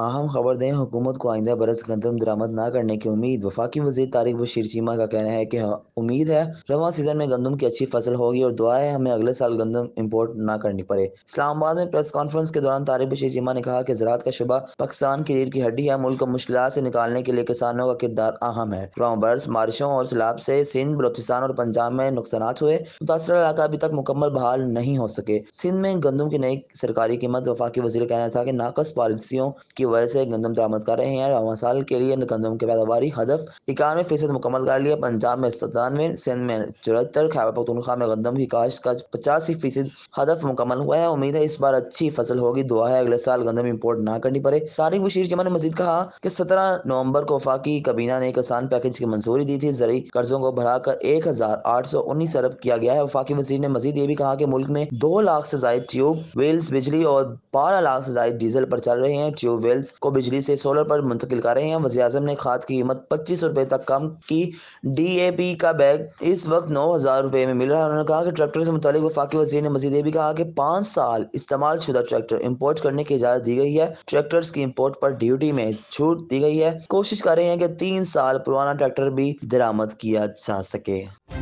अहम खबर दें हुकूमत को आइंदा बरस गंदम दरामद ना करने की उम्मीद वफाकी वजी तारिक बशीर चीमा का कहना है कि हाँ, उम्मीद है रवा सीजन में गंदम की अच्छी फसल होगी और दुआ है हमें अगले साल गंदम इम्पोर्ट ना करनी पड़े इस्लामाबाद में प्रेस कॉन्फ्रेंस के दौरान तारिक बशीर चीमा ने कहा कि ज़रात का शुबा पाकिस्तान की रीढ़ की हड्डी है मुल्क को मुश्किल से निकालने के लिए किसानों का किरदार अहम है रवा बरस बारिशों और सैलाब से सिंध बलोचिस्तान और पंजाब में नुकसान हुए मुतासर इलाका अभी तक मुकम्मल बहाल नहीं हो सके सिंध में गंदम की नई सरकारी कीमत वफाकी वजी का कहना था कि नाकस पॉलिसियों की की वजह से गंदम बरामद कर रहे हैं रवा साल के लिए गंदम की पैदावार हदफ इक्यानवे फीसद मुकम्मल कर लिया पंजाब में सतानवे सिंध में चौहत्तर खैबर पख्तनख्वा में गंदम की काश्त का पचासी फीसद हदफ मुकम्मल हुआ है उम्मीद है इस बार अच्छी फसल होगी दुआ है अगले साल गंदम इम्पोर्ट ना करनी पड़े तारिक बशीर जमा ने मजीद कहा कि सत्रह नवंबर को फाकी कबीना ने किसान पैकेज की मंजूरी दी थी जरिए कर्जों को बढ़ाकर एक हजार आठ सौ उन्नीस अरब किया गया है वफाकी वजीर ने मजीद ये भी कहा कि मुल्क में दो लाख से जायद ट्यूब वेल्स बिजली और बारह लाख से जायद डीजल पर चल रहे हैं ट्यूब ट्वेल्व को बिजली से सोलर पर मुंतकिल कर रहे हैं वजी ने खाद की कीमत पच्चीस रुपए तक कम की डी का बैग इस वक्त नौ हजार रुपए में मिल रहा है उन्होंने कहा कि ट्रैक्टर से मुतालिक वफाकी वजीर ने मजीद भी कहा कि पांच साल इस्तेमाल शुदा ट्रैक्टर इम्पोर्ट करने की इजाजत दी गई है ट्रैक्टर की इम्पोर्ट पर ड्यूटी में छूट दी गई है कोशिश कर रहे हैं कि तीन साल पुराना ट्रैक्टर भी दरामद किया जा सके